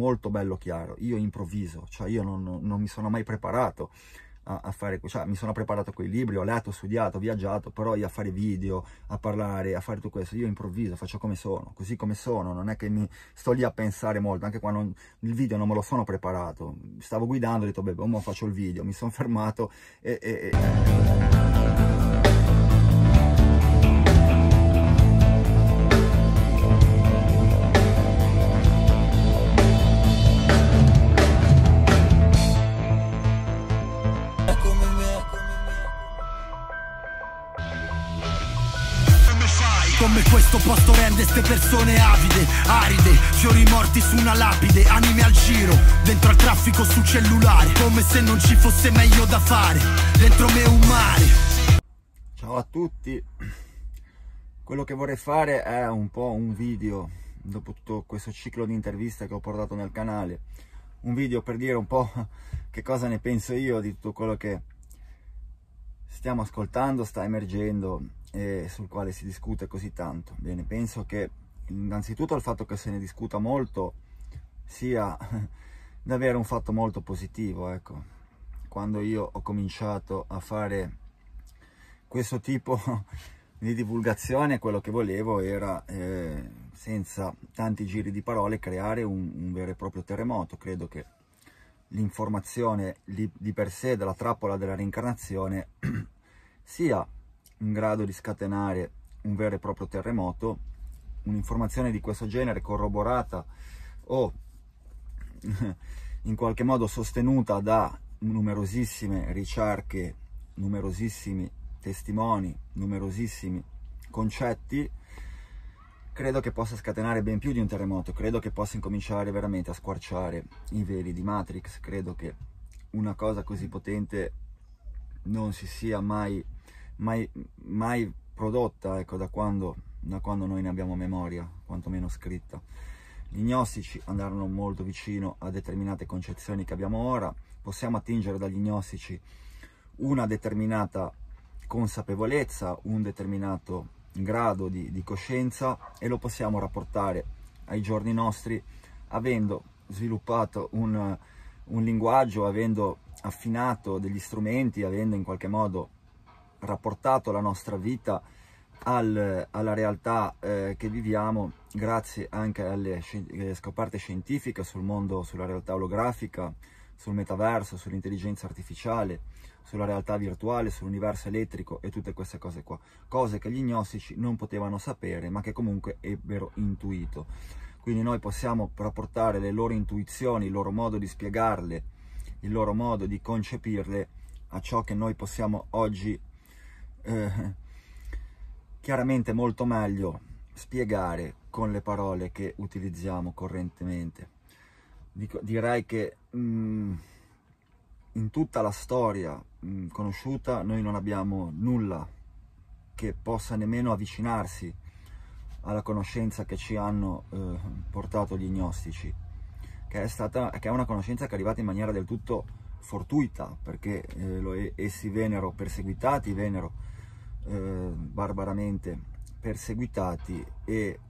molto bello chiaro, io improvviso, cioè io non, non mi sono mai preparato a, a fare, cioè mi sono preparato quei libri, ho letto, ho studiato, ho viaggiato, però io a fare video, a parlare, a fare tutto questo, io improvviso, faccio come sono, così come sono, non è che mi sto lì a pensare molto, anche quando il video non me lo sono preparato, stavo guidando, ho detto beh, ora faccio il video, mi sono fermato e... e, e... Queste persone avide, aride, fiori morti su una lapide, anime al giro, dentro al traffico su cellulare, come se non ci fosse meglio da fare, dentro me un mare. Ciao a tutti, quello che vorrei fare è un po' un video, dopo tutto questo ciclo di interviste che ho portato nel canale, un video per dire un po' che cosa ne penso io di tutto quello che stiamo ascoltando, sta emergendo eh, sul quale si discute così tanto. Bene, penso che innanzitutto il fatto che se ne discuta molto sia davvero un fatto molto positivo, ecco. Quando io ho cominciato a fare questo tipo di divulgazione, quello che volevo era, eh, senza tanti giri di parole, creare un, un vero e proprio terremoto. Credo che l'informazione di, di per sé della trappola della reincarnazione sia in grado di scatenare un vero e proprio terremoto, un'informazione di questo genere corroborata o in qualche modo sostenuta da numerosissime ricerche, numerosissimi testimoni, numerosissimi concetti, credo che possa scatenare ben più di un terremoto, credo che possa incominciare veramente a squarciare i veli di Matrix, credo che una cosa così potente non si sia mai mai, mai prodotta ecco, da, quando, da quando noi ne abbiamo memoria, quantomeno scritta. Gli gnostici andarono molto vicino a determinate concezioni che abbiamo ora, possiamo attingere dagli gnostici una determinata consapevolezza, un determinato grado di, di, coscienza e lo possiamo rapportare ai giorni nostri avendo sviluppato un, un linguaggio, avendo affinato degli strumenti, avendo in qualche modo rapportato la nostra vita al, alla realtà eh, che viviamo grazie anche alle scien eh, scoperte scientifiche sul mondo, sulla realtà olografica, sul metaverso, sull'intelligenza artificiale, sulla realtà virtuale, sull'universo elettrico e tutte queste cose qua, cose che gli gnostici non potevano sapere ma che comunque ebbero intuito. Quindi noi possiamo rapportare le loro intuizioni, il loro modo di spiegarle, il loro modo di concepirle a ciò che noi possiamo oggi eh, chiaramente molto meglio spiegare con le parole che utilizziamo correntemente. Dico, direi che mh, mm, in tutta la storia mh, mm, conosciuta noi non abbiamo nulla che possa nemmeno avvicinarsi alla conoscenza che ci hanno eh, portato gli gnostici, che è, stata, che è una conoscenza che è arrivata in maniera del tutto fortuita, perché eh, lo, essi vennero perseguitati, vennero eh, barbaramente perseguitati e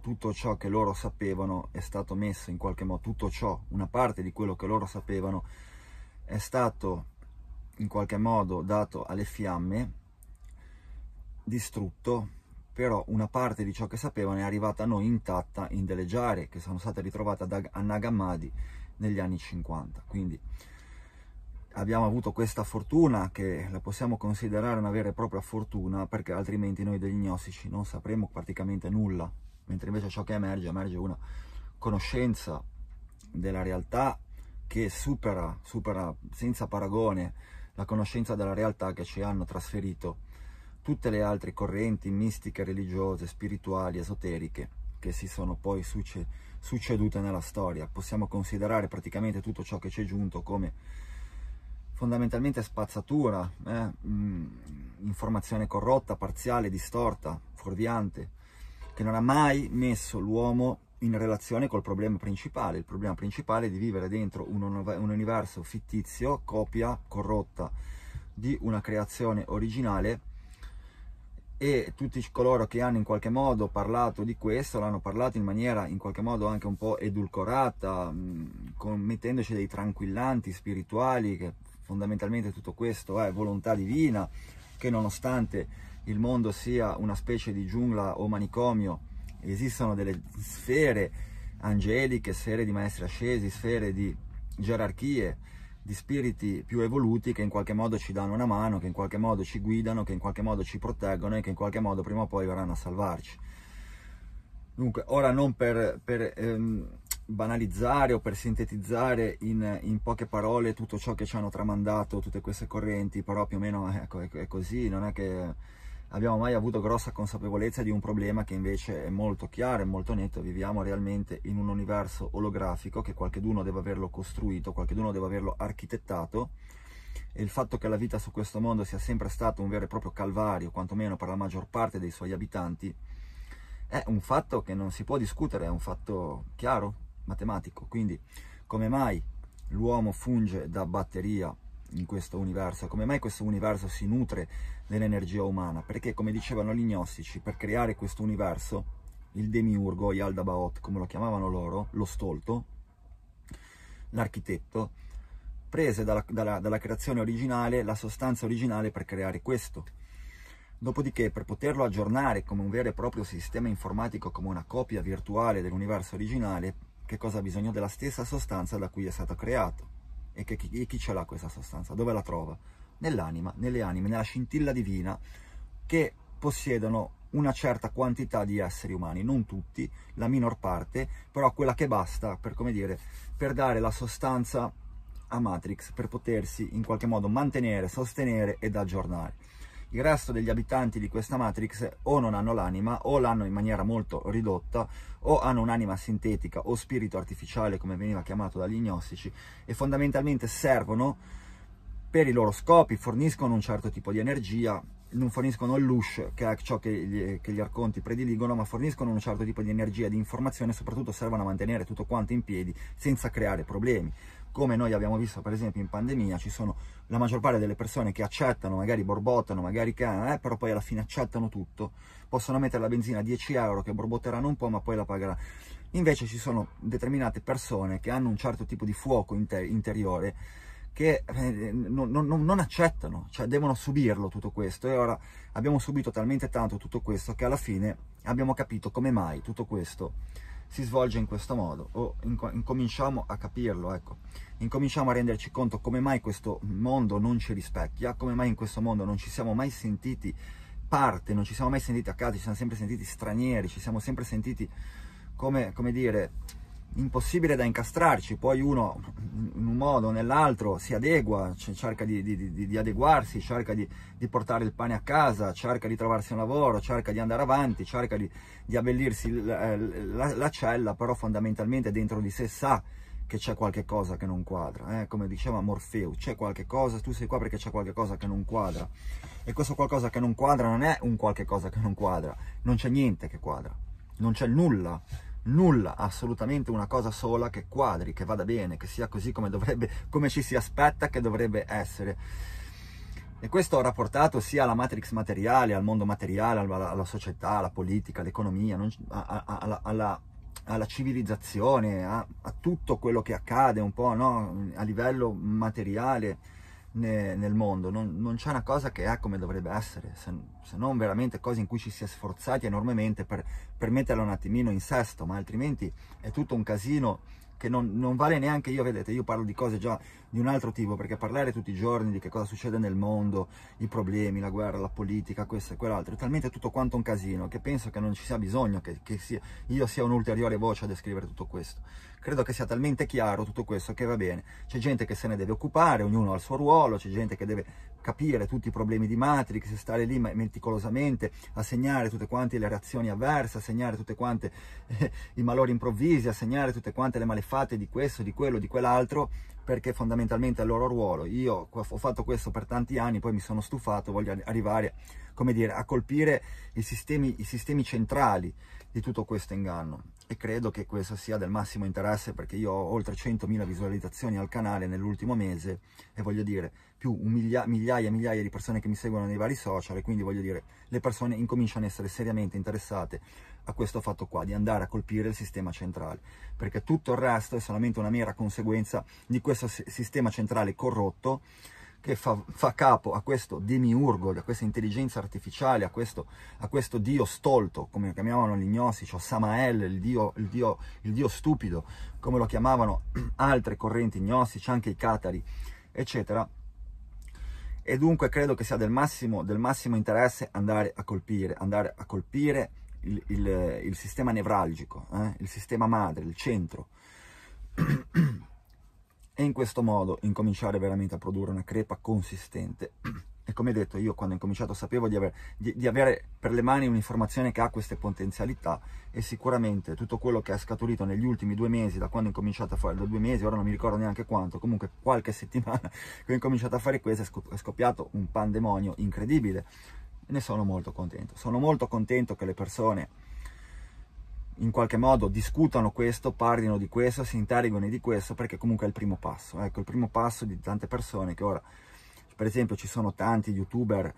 tutto ciò che loro sapevano è stato messo in qualche modo, tutto ciò, una parte di quello che loro sapevano è stato in qualche modo dato alle fiamme, distrutto, però una parte di ciò che sapevano è arrivata a noi intatta in delle giare che sono state ritrovate a Nagamadi negli anni 50. Quindi abbiamo avuto questa fortuna che la possiamo considerare una vera e propria fortuna perché altrimenti noi degli gnostici non sapremo praticamente nulla, mentre invece ciò che emerge, emerge una conoscenza della realtà che supera, supera senza paragone la conoscenza della realtà che ci hanno trasferito tutte le altre correnti mistiche, religiose, spirituali, esoteriche che si sono poi succedute nella storia. Possiamo considerare praticamente tutto ciò che ci è giunto come fondamentalmente spazzatura, eh, mm, informazione corrotta, parziale, distorta, fuorviante, che non ha mai messo l'uomo in relazione col problema principale. Il problema principale è di vivere dentro un, un universo fittizio, copia corrotta di una creazione originale e tutti coloro che hanno in qualche modo parlato di questo l'hanno parlato in maniera in qualche modo anche un po' edulcorata, mh, mm, con, mettendoci dei tranquillanti spirituali che fondamentalmente tutto questo è volontà divina, che nonostante il mondo sia una specie di giungla o manicomio, esistono delle sfere angeliche, sfere di maestri ascesi, sfere di gerarchie, di spiriti più evoluti che in qualche modo ci danno una mano, che in qualche modo ci guidano, che in qualche modo ci proteggono e che in qualche modo prima o poi verranno a salvarci. Dunque, ora non per, per ehm, banalizzare o per sintetizzare in, in, poche parole tutto ciò che ci hanno tramandato tutte queste correnti, però più o meno ecco, è, è così, non è che abbiamo mai avuto grossa consapevolezza di un problema che invece è molto chiaro e molto netto, viviamo realmente in un universo olografico che qualcheduno deve averlo costruito, qualcheduno deve averlo architettato e il fatto che la vita su questo mondo sia sempre stato un vero e proprio calvario, quantomeno per la maggior parte dei suoi abitanti, è un fatto che non si può discutere, è un fatto chiaro, matematico. Quindi come mai l'uomo funge da batteria in questo universo? Come mai questo universo si nutre dell'energia umana? Perché come dicevano gli gnostici, per creare questo universo, il demiurgo, Yaldabaoth, come lo chiamavano loro, lo stolto, l'architetto, prese dalla, dalla, dalla creazione originale la sostanza originale per creare questo. Dopodiché, per poterlo aggiornare come un vero e proprio sistema informatico, come una copia virtuale dell'universo originale, che cosa ha bisogno della stessa sostanza da cui è stato creato. E che, chi, chi ce l'ha questa sostanza? Dove la trova? Nell'anima, nelle anime, nella scintilla divina che possiedono una certa quantità di esseri umani, non tutti, la minor parte, però quella che basta per, come dire, per dare la sostanza a Matrix, per potersi in qualche modo mantenere, sostenere ed aggiornare. Il resto degli abitanti di questa Matrix o non hanno l'anima, o l'hanno in maniera molto ridotta, o hanno un'anima sintetica o spirito artificiale, come veniva chiamato dagli gnostici, e fondamentalmente servono per i loro scopi, forniscono un certo tipo di energia, non forniscono l'ush, che è ciò che gli, che gli, arconti prediligono, ma forniscono un certo tipo di energia, di informazione e soprattutto servono a mantenere tutto quanto in piedi senza creare problemi. Come noi abbiamo visto per esempio in pandemia, ci sono la maggior parte delle persone che accettano, magari borbottano, magari che, eh, però poi alla fine accettano tutto. Possono mettere la benzina a 10 euro che borbotteranno un po' ma poi la pagheranno. Invece ci sono determinate persone che hanno un certo tipo di fuoco inter- interiore che eh, non, non, non, accettano, cioè devono subirlo tutto questo e ora abbiamo subito talmente tanto tutto questo che alla fine abbiamo capito come mai tutto questo si svolge in questo modo o incominciamo a capirlo, ecco, incominciamo a renderci conto come mai questo mondo non ci rispecchia, come mai in questo mondo non ci siamo mai sentiti parte, non ci siamo mai sentiti a casa, ci siamo sempre sentiti stranieri, ci siamo sempre sentiti come, come dire, impossibile da incastrarci, poi uno in un modo o nell'altro si adegua, cerca di, di, di, di, adeguarsi, cerca di, portare il pane a casa, cerca di trovarsi un lavoro, cerca di andare avanti, cerca di, abbellirsi la, eh, la, la, cella, però fondamentalmente dentro di sé sa che c'è qualche cosa che non quadra, eh? come diceva Morfeo, c'è qualche cosa, tu sei qua perché c'è qualche cosa che non quadra e questo qualcosa che non quadra non è un qualche cosa che non quadra, non c'è niente che quadra, non c'è nulla nulla, assolutamente una cosa sola che quadri, che vada bene, che sia così come, dovrebbe, come ci si aspetta che dovrebbe essere. E questo ho rapportato sia alla matrix materiale, al mondo materiale, alla, alla società, alla politica, all'economia, non, a, a, alla, alla, alla, civilizzazione, a, a, tutto quello che accade un po' no? a livello materiale nel mondo, non, non c'è una cosa che è come dovrebbe essere, se, se, non veramente cose in cui ci si è sforzati enormemente per, per metterla un attimino in sesto, ma altrimenti è tutto un casino che non, non, vale neanche io, vedete, io parlo di cose già di un altro tipo, perché parlare tutti i giorni di che cosa succede nel mondo, i problemi, la guerra, la politica, questo e quell'altro, è talmente tutto quanto un casino che penso che non ci sia bisogno che, che sia, io sia un'ulteriore voce a descrivere tutto questo. Credo che sia talmente chiaro tutto questo che va bene, c'è gente che se ne deve occupare, ognuno ha il suo ruolo, c'è gente che deve capire tutti i problemi di Matrix, stare lì meticolosamente a segnare tutte quante le reazioni avverse, a segnare tutte quante eh, i malori improvvisi, a segnare tutte quante le malefatte di questo, di quello, di quell'altro, perché fondamentalmente è il loro ruolo. Io ho fatto questo per tanti anni, poi mi sono stufato, voglio arrivare, come dire, a colpire i sistemi, i sistemi centrali di tutto questo inganno e credo che questo sia del massimo interesse perché io ho oltre 100.000 visualizzazioni al canale nell'ultimo mese e voglio dire più migliaia, migliaia e migliaia di persone che mi seguono nei vari social e quindi voglio dire le persone incominciano a essere seriamente interessate a questo fatto qua di andare a colpire il sistema centrale perché tutto il resto è solamente una mera conseguenza di questo sistema centrale corrotto che fa, fa, capo a questo demiurgo, a questa intelligenza artificiale, a questo, a questo dio stolto, come lo chiamavano gli gnostici, cioè o Samael, il dio, il, dio, il dio, stupido, come lo chiamavano altre correnti gnostici, anche i catari, eccetera. E dunque credo che sia del massimo, del massimo interesse andare a colpire, andare a colpire il, il sistema nevralgico, eh? il sistema madre, il centro. e in questo modo incominciare veramente a produrre una crepa consistente. E come detto, io quando ho incominciato sapevo di, aver, di, di avere per le mani un'informazione che ha queste potenzialità e sicuramente tutto quello che è scaturito negli ultimi due mesi, da quando ho incominciato a fare, da due mesi, ora non mi ricordo neanche quanto, comunque qualche settimana che ho incominciato a fare questo è scoppiato un pandemonio incredibile. Ne sono molto contento. Sono molto contento che le persone in qualche modo discutano questo, parlino di questo, si interrogano di questo, perché comunque è il primo passo. Ecco, il primo passo di tante persone che ora, per esempio, ci sono tanti youtuber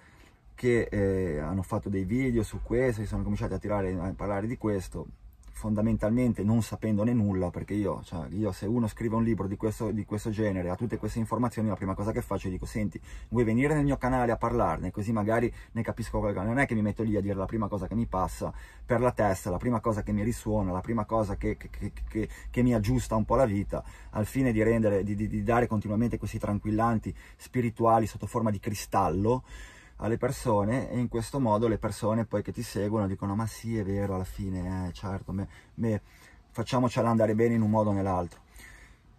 che eh, hanno fatto dei video su questo, si sono cominciati a, tirare, a parlare di questo, fondamentalmente non sapendone nulla, perché io, cioè, io se uno scrive un libro di questo, di questo genere, ha tutte queste informazioni, la prima cosa che faccio è dico, senti, vuoi venire nel mio canale a parlarne, così magari ne capisco qualcosa, non è che mi metto lì a dire la prima cosa che mi passa per la testa, la prima cosa che mi risuona, la prima cosa che, che, che, che mi aggiusta un po' la vita, al fine di, rendere, di, di, di dare continuamente questi tranquillanti spirituali sotto forma di cristallo, alle persone e in questo modo le persone poi che ti seguono dicono ma sì è vero alla fine, eh, certo, me, me, facciamocela andare bene in un modo o nell'altro.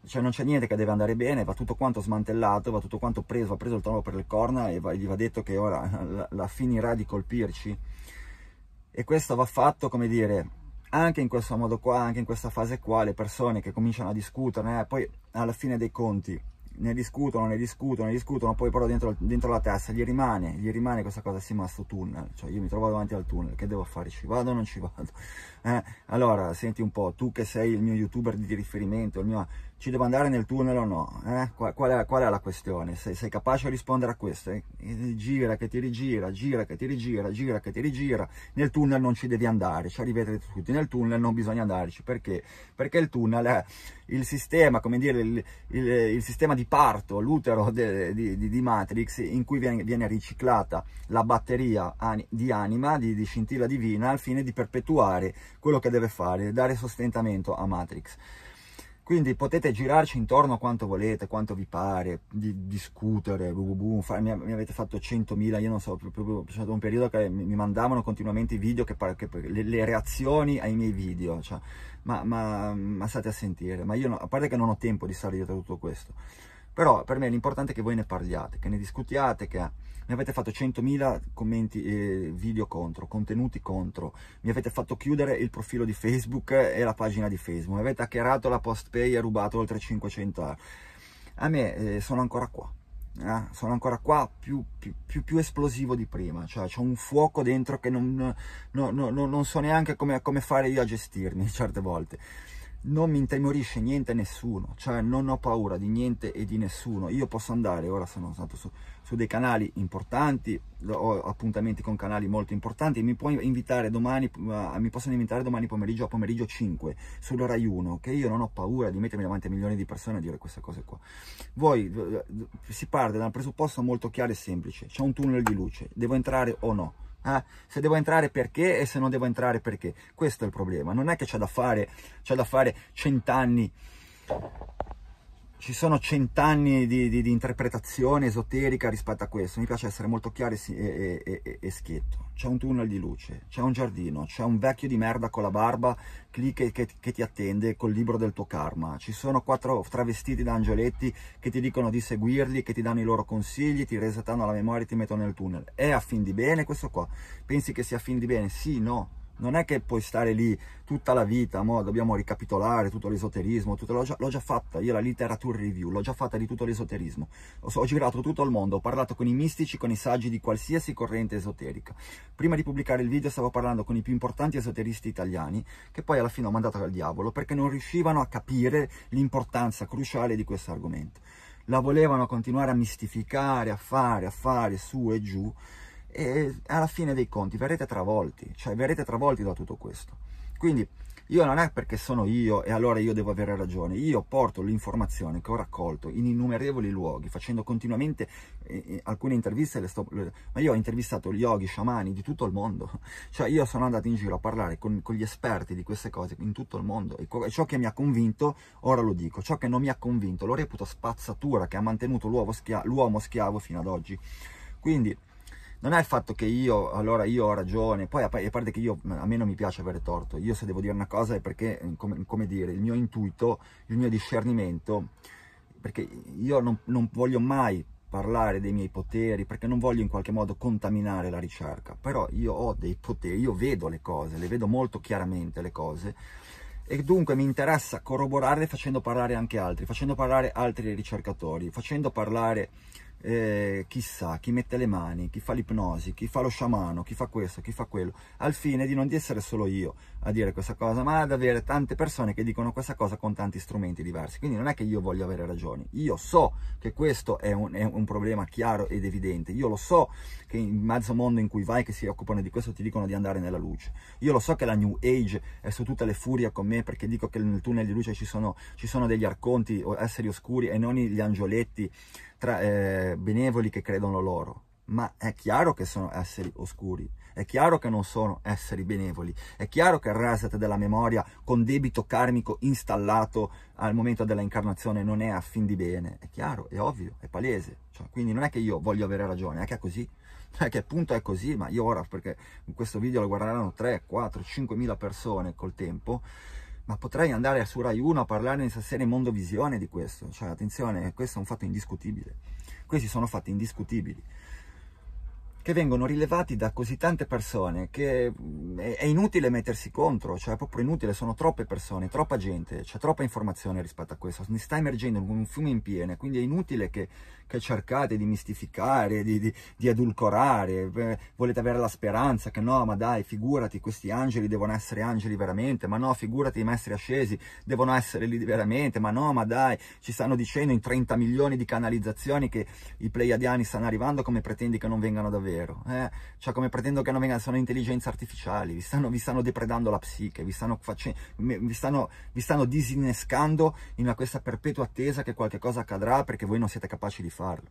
Cioè non c'è niente che deve andare bene, va tutto quanto smantellato, va tutto quanto preso, va preso il toro per le corna e va, gli va detto che ora la, la finirà di colpirci. E questo va fatto, come dire, anche in questo modo qua, anche in questa fase qua, le persone che cominciano a discutere eh, poi alla fine dei conti ne discutono, ne discutono, ne discutono, poi però dentro, dentro, la testa gli rimane, gli rimane questa cosa, sì ma sto tunnel, cioè io mi trovo davanti al tunnel, che devo fare, ci vado o non ci vado? Eh, allora, senti un po', tu che sei il mio youtuber di riferimento, il mio ci devo andare nel tunnel o no? Eh? Qual, qual, è, qual, è, la questione? Sei, sei capace di rispondere a questo? Eh? Gira che ti rigira, gira che ti rigira, gira che ti rigira, nel tunnel non ci devi andare, ci arrivate tutti, nel tunnel non bisogna andarci, perché? Perché il tunnel è il sistema, come dire, il, il, il sistema di parto, l'utero di, di, di, Matrix, in cui viene, viene riciclata la batteria di anima, di, di scintilla divina, al fine di perpetuare quello che deve fare, dare sostentamento a Matrix. Quindi potete girarci intorno quanto volete, quanto vi pare, di, discutere, bu, bu, bu, far, mi, mi, avete fatto 100.000, io non so, proprio, c'è stato un periodo che mi, mandavano continuamente i video, che, che le, le, reazioni ai miei video, cioè, ma, ma, ma, state a sentire, ma io, no, a parte che non ho tempo di stare dietro a tutto questo, però per me l'importante è che voi ne parliate, che ne discutiate, che mi avete fatto 100.000 commenti, e video contro, contenuti contro, mi avete fatto chiudere il profilo di Facebook e la pagina di Facebook, mi avete hackerato la postpay e rubato oltre 500 euro. A me eh, sono ancora qua. Eh, sono ancora qua più, più, più, più, esplosivo di prima, cioè c'è un fuoco dentro che non, no, no, no, non so neanche come, come fare io a gestirmi certe volte non mi intemorisce niente nessuno, cioè non ho paura di niente e di nessuno. Io posso andare, ora sono stato su, su dei canali importanti, ho appuntamenti con canali molto importanti, mi, puoi invitare domani, mi possono invitare domani pomeriggio a pomeriggio 5 sulla Rai 1, che io non ho paura di mettermi davanti a milioni di persone a dire queste cose qua. Voi si parte da un presupposto molto chiaro e semplice, c'è un tunnel di luce, devo entrare o no? eh, se devo entrare perché e se non devo entrare perché. Questo è il problema, non è che c'è da fare, c'è da fare cent'anni ci sono cent'anni di, di, di, interpretazione esoterica rispetto a questo, mi piace essere molto chiaro e, e, e, e schietto. C'è un tunnel di luce, c'è un giardino, c'è un vecchio di merda con la barba lì che, che, che, ti attende col libro del tuo karma, ci sono quattro travestiti da angioletti che ti dicono di seguirli, che ti danno i loro consigli, ti resettano la memoria e ti mettono nel tunnel. È a fin di bene questo qua? Pensi che sia a fin di bene? Sì, no, non è che puoi stare lì tutta la vita, mo dobbiamo ricapitolare tutto l'esoterismo, tutto, l'ho, già, l'ho già fatta, io la literature review, l'ho già fatta di tutto l'esoterismo. Ho, ho girato tutto il mondo, ho parlato con i mistici, con i saggi di qualsiasi corrente esoterica. Prima di pubblicare il video stavo parlando con i più importanti esoteristi italiani, che poi alla fine ho mandato al diavolo, perché non riuscivano a capire l'importanza cruciale di questo argomento. La volevano continuare a mistificare, a fare, a fare, su e giù, e alla fine dei conti verrete travolti, cioè verrete travolti da tutto questo. Quindi io non è perché sono io e allora io devo avere ragione, io porto l'informazione che ho raccolto in innumerevoli luoghi, facendo continuamente eh, eh alcune interviste, le sto, le, ma io ho intervistato gli yogi, sciamani di tutto il mondo, cioè io sono andato in giro a parlare con, con gli esperti di queste cose in tutto il mondo e, e ciò che mi ha convinto ora lo dico, ciò che non mi ha convinto lo reputo spazzatura che ha mantenuto l'uomo schia, schiavo fino ad oggi. Quindi non è il fatto che io, allora io ho ragione, poi a parte che io, a me non mi piace avere torto, io se devo dire una cosa è perché, eh, come, come dire, il mio intuito, il mio discernimento, perché io non, non voglio mai parlare dei miei poteri perché non voglio in qualche modo contaminare la ricerca, però io ho dei poteri, io vedo le cose, le vedo molto chiaramente le cose e dunque mi interessa corroborarle facendo parlare anche altri, facendo parlare altri ricercatori, facendo parlare eh, chissà, chi mette le mani, chi fa l'ipnosi, chi fa lo sciamano, chi fa questo, chi fa quello, al fine di non di essere solo io a dire questa cosa, ma ad avere tante persone che dicono questa cosa con tanti strumenti diversi. Quindi non è che io voglio avere ragioni, io so che questo è un, è un problema chiaro ed evidente, io lo so che in mezzo mondo in cui vai che si occupano di questo ti dicono di andare nella luce, io lo so che la New Age è su tutte le furie con me perché dico che nel tunnel di luce ci sono, ci sono degli arconti o esseri oscuri e non gli angioletti tra, eh, benevoli che credono loro, ma è chiaro che sono esseri oscuri, è chiaro che non sono esseri benevoli, è chiaro che il reset della memoria con debito karmico installato al momento della incarnazione non è a fin di bene, è chiaro, è ovvio, è palese, cioè, quindi non è che io voglio avere ragione, è che è così, è che appunto è così, ma io ora, perché in questo video lo guarderanno 3, 4, 5 mila persone col tempo, ma potrei andare su Rai 1 a parlare in stasera in Mondovisione di questo, cioè attenzione, questo è un fatto indiscutibile, questi sono fatti indiscutibili che vengono rilevati da così tante persone che mm, è inutile mettersi contro, cioè è proprio inutile, sono troppe persone, troppa gente, c'è troppa informazione rispetto a questo, ne sta emergendo un fiume in piena, quindi è inutile che, che cercate di mistificare, di, di, di edulcorare, eh, volete avere la speranza che no, ma dai, figurati, questi angeli devono essere angeli veramente, ma no, figurati i maestri ascesi devono essere lì veramente, ma no, ma dai, ci stanno dicendo in 30 milioni di canalizzazioni che i pleiadiani stanno arrivando, come pretendi che non vengano davvero? vero. Eh? Cioè, come pretendo che non vengano, sono intelligenze artificiali, vi stanno, vi stanno depredando la psiche, vi stanno, facendo, vi, stanno, vi stanno disinnescando in questa perpetua attesa che qualcosa accadrà perché voi non siete capaci di farlo.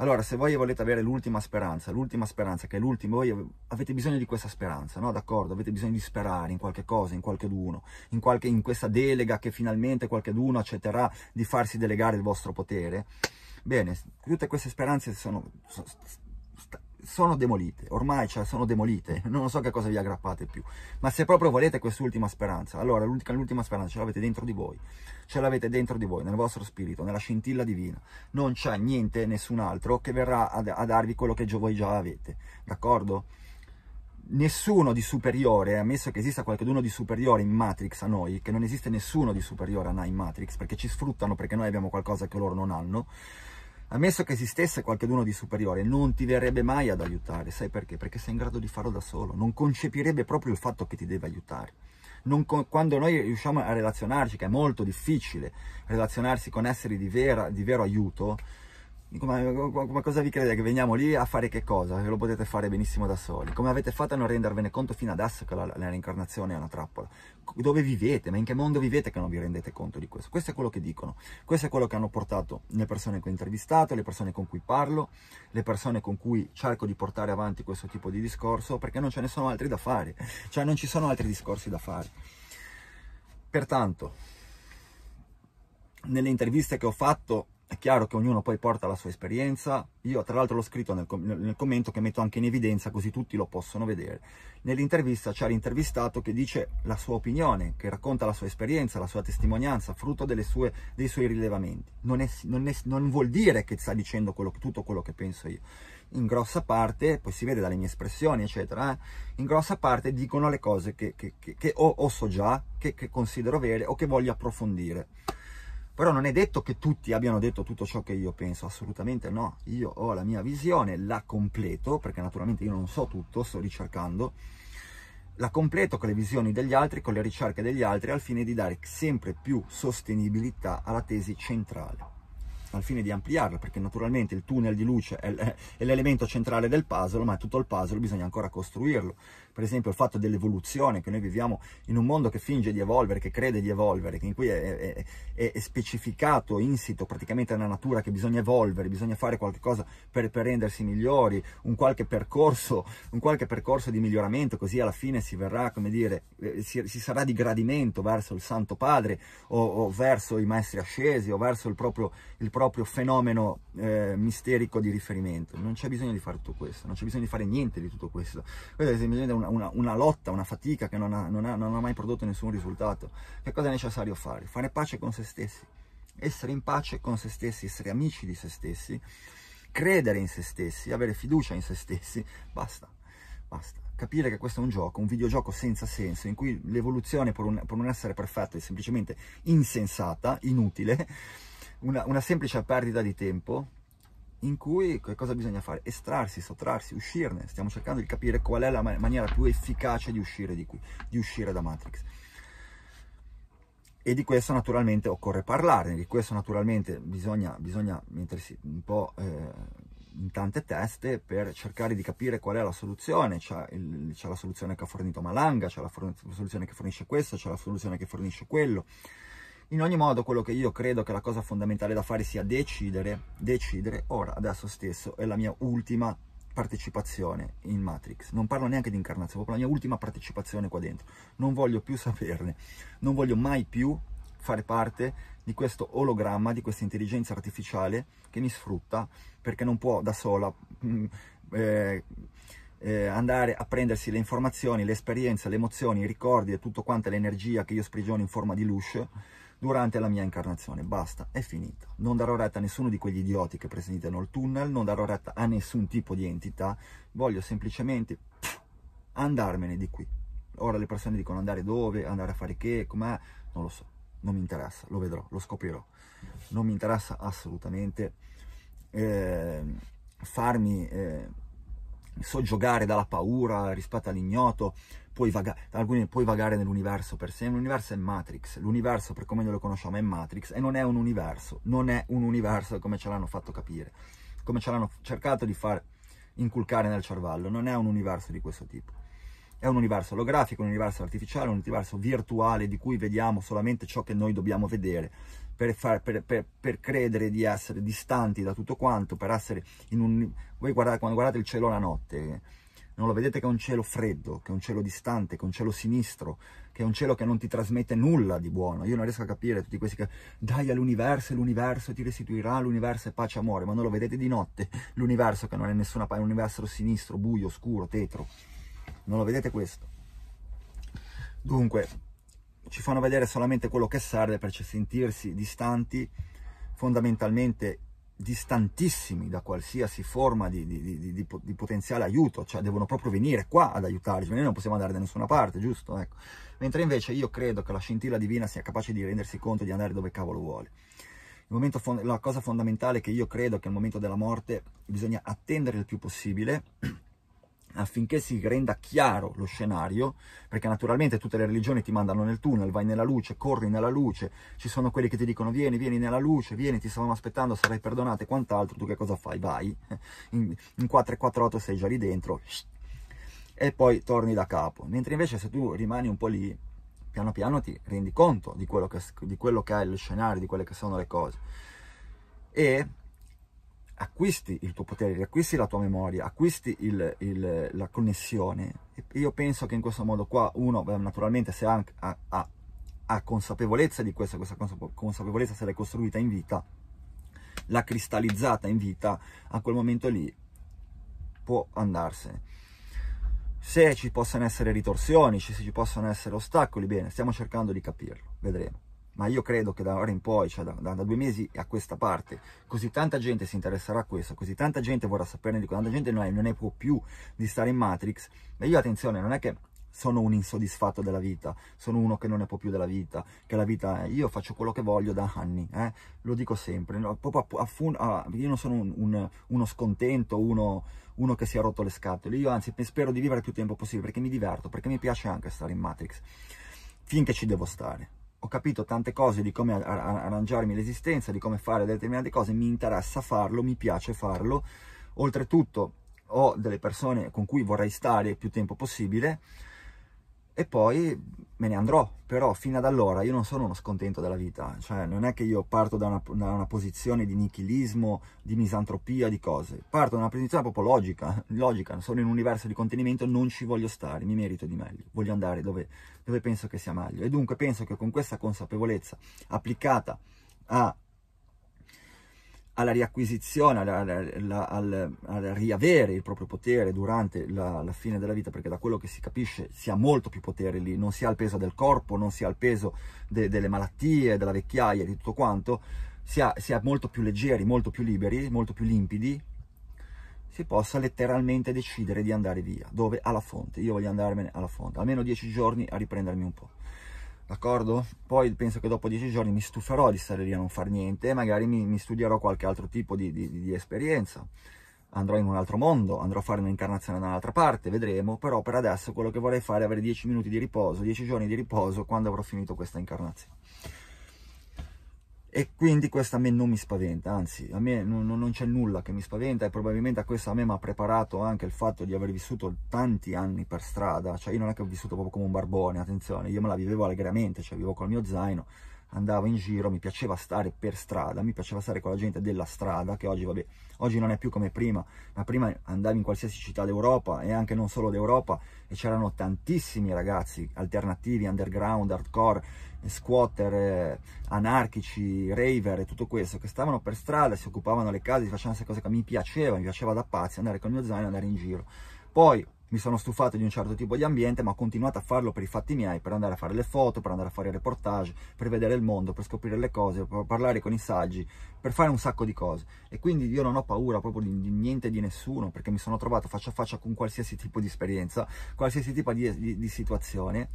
Allora, se voi volete avere l'ultima speranza, l'ultima speranza che è l'ultima, voi avete bisogno di questa speranza, no? D'accordo? Avete bisogno di sperare in qualche cosa, in qualcheduno, in, in questa delega che finalmente qualcheduno accetterà di farsi delegare il vostro potere. Bene, tutte queste speranze sono, sono sono demolite, ormai cioè, sono demolite, non so che cosa vi aggrappate più, ma se proprio volete quest'ultima speranza, allora l'ultima, speranza ce l'avete dentro di voi, ce l'avete dentro di voi, nel vostro spirito, nella scintilla divina, non c'è niente, nessun altro che verrà a, a darvi quello che voi già avete, d'accordo? Nessuno di superiore, ammesso che esista qualcuno di superiore in Matrix a noi, che non esiste nessuno di superiore a noi in Matrix, perché ci sfruttano perché noi abbiamo qualcosa che loro non hanno, Ammesso che esistesse qualcuno di superiore, non ti verrebbe mai ad aiutare, sai perché? Perché sei in grado di farlo da solo, non concepirebbe proprio il fatto che ti deve aiutare. Con, quando noi riusciamo a relazionarci, che è molto difficile relazionarsi con esseri di, vera, di vero aiuto, come, come, cosa vi credete? Che veniamo lì a fare che cosa? Che lo potete fare benissimo da soli. Come avete fatto a non rendervene conto fino adesso che la, la reincarnazione è una trappola? Dove vivete? Ma in che mondo vivete che non vi rendete conto di questo? Questo è quello che dicono. Questo è quello che hanno portato le persone che ho intervistato, le persone con cui parlo, le persone con cui cerco di portare avanti questo tipo di discorso, perché non ce ne sono altri da fare. Cioè non ci sono altri discorsi da fare. Pertanto, nelle interviste che ho fatto è chiaro che ognuno poi porta la sua esperienza, io tra l'altro l'ho scritto nel, com nel, commento che metto anche in evidenza così tutti lo possono vedere. Nell'intervista c'è l'intervistato che dice la sua opinione, che racconta la sua esperienza, la sua testimonianza, frutto sue, dei suoi rilevamenti. Non, è, non, è, non, vuol dire che sta dicendo quello, tutto quello che penso io. In grossa parte, poi si vede dalle mie espressioni, eccetera, eh, in grossa parte dicono le cose che, che, che, che o, o so già, che considero vere o che voglio approfondire. Però non è detto che tutti abbiano detto tutto ciò che io penso, assolutamente no. Io ho la mia visione, la completo, perché naturalmente io non so tutto, sto ricercando. La completo con le visioni degli altri, con le ricerche degli altri, al fine di dare sempre più sostenibilità alla tesi centrale al fine di ampliarla, perché naturalmente il tunnel di luce è l'elemento centrale del puzzle, ma tutto il puzzle bisogna ancora costruirlo per esempio il fatto dell'evoluzione, che noi viviamo in un mondo che finge di evolvere, che crede di evolvere, in cui è, è, è specificato, insito praticamente nella natura che bisogna evolvere, bisogna fare qualcosa per, per rendersi migliori, un qualche, percorso, un qualche percorso, di miglioramento, così alla fine si verrà, come dire, eh, si, si sarà di gradimento verso il Santo Padre o, o, verso i maestri ascesi o verso il proprio, il proprio fenomeno eh, misterico di riferimento. Non c'è bisogno di fare tutto questo, non c'è bisogno di fare niente di tutto questo. Questo è semplicemente un una, una, una lotta, una fatica che non ha, non, ha, non ha mai prodotto nessun risultato. Che cosa è necessario fare? Fare pace con se stessi, essere in pace con se stessi, essere amici di se stessi, credere in se stessi, avere fiducia in se stessi, basta, basta capire che questo è un gioco, un videogioco senza senso, in cui l'evoluzione per, per non essere perfetta è semplicemente insensata, inutile, una, una semplice perdita di tempo, in cui cosa bisogna fare? Estrarsi, sottrarsi, uscirne. Stiamo cercando di capire qual è la maniera più efficace di uscire di qui, di uscire da Matrix. E di questo naturalmente occorre parlarne, di questo naturalmente bisogna, bisogna mettersi un po' eh, in tante teste per cercare di capire qual è la soluzione. C'è, il, c'è la soluzione che ha fornito Malanga, c'è la, for- la soluzione che fornisce questo, c'è la soluzione che fornisce quello. In ogni modo quello che io credo che la cosa fondamentale da fare sia decidere, decidere ora, adesso stesso, è la mia ultima partecipazione in Matrix, non parlo neanche di incarnazione, proprio la mia ultima partecipazione qua dentro, non voglio più saperne, non voglio mai più fare parte di questo ologramma, di questa intelligenza artificiale che mi sfrutta perché non può da sola mm, eh, eh, andare a prendersi le informazioni, le esperienze, le emozioni, i ricordi e tutto quanto l'energia che io sprigiono in forma di luce durante la mia incarnazione. Basta, è finita. Non darò retta a nessuno di quegli idioti che presentano il tunnel, non darò retta a nessun tipo di entità, voglio semplicemente andarmene di qui. Ora le persone dicono andare dove, andare a fare che, com'è, non lo so, non mi interessa, lo vedrò, lo scoprirò. Non mi interessa assolutamente eh, farmi... Eh, soggiogare dalla paura rispetto all'ignoto, puoi, vaga- puoi vagare nell'universo per sé, l'universo è Matrix, l'universo per come noi lo conosciamo è Matrix e non è un universo, non è un universo come ce l'hanno fatto capire, come ce l'hanno cercato di far inculcare nel cervello, non è un universo di questo tipo. È un universo olografico, un universo artificiale, un universo virtuale di cui vediamo solamente ciò che noi dobbiamo vedere per, far, per, per, per, credere di essere distanti da tutto quanto, per essere in un... Voi guardate, quando guardate il cielo la notte, non lo vedete che è un cielo freddo, che è un cielo distante, che è un cielo sinistro, che è un cielo che non ti trasmette nulla di buono. Io non riesco a capire tutti questi che dai all'universo, l'universo ti restituirà, l'universo è pace, amore, ma non lo vedete di notte, l'universo che non è nessuna pace, è un universo sinistro, buio, scuro, tetro. Non lo vedete questo. Dunque, ci fanno vedere solamente quello che serve per sentirsi distanti, fondamentalmente distantissimi da qualsiasi forma di, di, di, di, potenziale aiuto, cioè devono proprio venire qua ad aiutarci, noi non possiamo andare da nessuna parte, giusto? Ecco. Mentre invece io credo che la scintilla divina sia capace di rendersi conto di andare dove cavolo vuole. Momento, la cosa fondamentale che io credo che al momento della morte bisogna attendere il più possibile affinché si renda chiaro lo scenario, perché naturalmente tutte le religioni ti mandano nel tunnel, vai nella luce, corri nella luce, ci sono quelli che ti dicono vieni, vieni nella luce, vieni, ti stavamo aspettando, sarai perdonato e quant'altro, tu che cosa fai? Vai, in, in 448 sei già lì dentro e poi torni da capo, mentre invece se tu rimani un po' lì, piano piano ti rendi conto di quello che, di quello che è lo scenario, di quelle che sono le cose. E acquisti il tuo potere, acquisti la tua memoria, acquisti il, il, la connessione. io penso che in questo modo qua uno, naturalmente, se ha, ha, ha consapevolezza di questo, questa consapevolezza se l'è costruita in vita, l'ha cristallizzata in vita, a quel momento lì può andarsene. Se ci possono essere ritorsioni, se ci possono essere ostacoli, bene, stiamo cercando di capirlo, vedremo ma io credo che da ora in poi, cioè da, da, da, due mesi a questa parte, così tanta gente si interesserà a questo, così tanta gente vorrà saperne di questo, tanta gente non, è, non ne può più di stare in Matrix, ma io attenzione, non è che sono un insoddisfatto della vita, sono uno che non ne può più della vita, che la vita, io faccio quello che voglio da anni, eh? lo dico sempre, no? proprio a, fun, a io non sono un, un, uno scontento, uno, uno, che si è rotto le scatole, io anzi spero di vivere più tempo possibile perché mi diverto, perché mi piace anche stare in Matrix, finché ci devo stare ho capito tante cose di come arrangiarmi l'esistenza, di come fare determinate cose, mi interessa farlo, mi piace farlo. Oltretutto ho delle persone con cui vorrei stare il più tempo possibile e poi me ne andrò, però fino ad allora io non sono uno scontento della vita, cioè non è che io parto da una, da una posizione di nichilismo, di misantropia, di cose, parto da una posizione proprio logica, logica, sono in un universo di contenimento, non ci voglio stare, mi merito di meglio, voglio andare dove, dove penso che sia meglio. E dunque penso che con questa consapevolezza applicata a, alla riacquisizione, alla, alla, alla, al, riavere il proprio potere durante la, la, fine della vita, perché da quello che si capisce si ha molto più potere lì, non si ha il peso del corpo, non si ha il peso de, delle malattie, della vecchiaia, di tutto quanto, si ha, si ha molto più leggeri, molto più liberi, molto più limpidi, si possa letteralmente decidere di andare via, dove? Alla fonte, io voglio andarmene alla fonte, almeno dieci giorni a riprendermi un po', d'accordo? Poi penso che dopo dieci giorni mi stuferò di stare lì a non fare niente, magari mi, mi studierò qualche altro tipo di, di, di esperienza, andrò in un altro mondo, andrò a fare un'incarnazione da un'altra parte, vedremo, però per adesso quello che vorrei fare è avere dieci minuti di riposo, dieci giorni di riposo quando avrò finito questa incarnazione e quindi questo a me non mi spaventa, anzi a me non, non c'è nulla che mi spaventa e probabilmente a questo a me mi ha preparato anche il fatto di aver vissuto tanti anni per strada, cioè io non è che ho vissuto proprio come un barbone, attenzione, io me la vivevo allegramente, cioè vivo col mio zaino, andavo in giro, mi piaceva stare per strada, mi piaceva stare con la gente della strada, che oggi, vabbè, oggi non è più come prima, ma prima andavi in qualsiasi città d'Europa e anche non solo d'Europa e c'erano tantissimi ragazzi alternativi, underground, hardcore, eh, squatter, eh, anarchici, raver e tutto questo, che stavano per strada, si occupavano le case, si facevano queste cose che mi piaceva, mi piaceva da pazzi andare con il mio zaino e andare in giro. Poi mi sono stufato di un certo tipo di ambiente, ma ho continuato a farlo per i fatti miei, per andare a fare le foto, per andare a fare i reportage, per vedere il mondo, per scoprire le cose, per parlare con i saggi, per fare un sacco di cose. E quindi io non ho paura proprio di, di niente di nessuno, perché mi sono trovato faccia a faccia con qualsiasi tipo di esperienza, qualsiasi tipo di, di, di situazione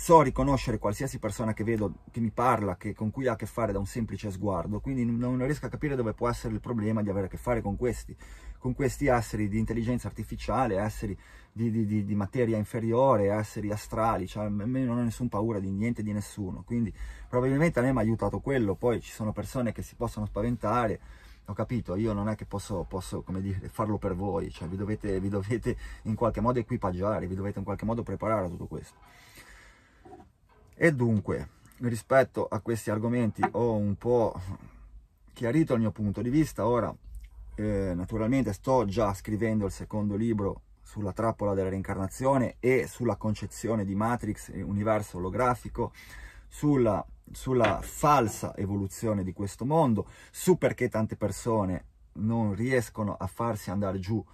so riconoscere qualsiasi persona che vedo, che mi parla, che, con cui ha a che fare da un semplice sguardo, quindi non riesco a capire dove può essere il problema di avere a che fare con questi, con questi esseri di intelligenza artificiale, esseri di, di, di, di materia inferiore, esseri astrali, cioè non ho nessuna paura di niente di nessuno, quindi probabilmente a me mi ha aiutato quello, poi ci sono persone che si possono spaventare, ho capito, io non è che posso, posso dire, farlo per voi, cioè vi dovete, vi dovete in qualche modo equipaggiare, vi dovete in qualche modo preparare a tutto questo. E dunque, rispetto a questi argomenti ho un po' chiarito il mio punto di vista, ora eh, naturalmente sto già scrivendo il secondo libro sulla trappola della reincarnazione e sulla concezione di Matrix, eh, universo olografico, sulla, sulla falsa evoluzione di questo mondo, su perché tante persone non riescono a farsi andare giù